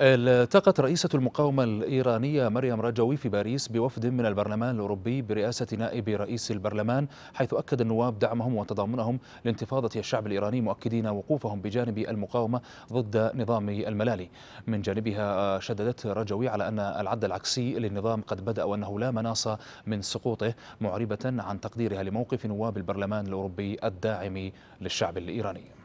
التقت رئيسة المقاومة الإيرانية مريم رجوي في باريس بوفد من البرلمان الأوروبي برئاسة نائب رئيس البرلمان حيث أكد النواب دعمهم وتضامنهم لانتفاضة الشعب الإيراني مؤكدين وقوفهم بجانب المقاومة ضد نظام الملالي من جانبها آه، شددت رجوي على أن العد العكسي للنظام قد بدأ وأنه لا مناص من سقوطه معربة عن تقديرها لموقف نواب البرلمان الأوروبي الداعم للشعب الإيراني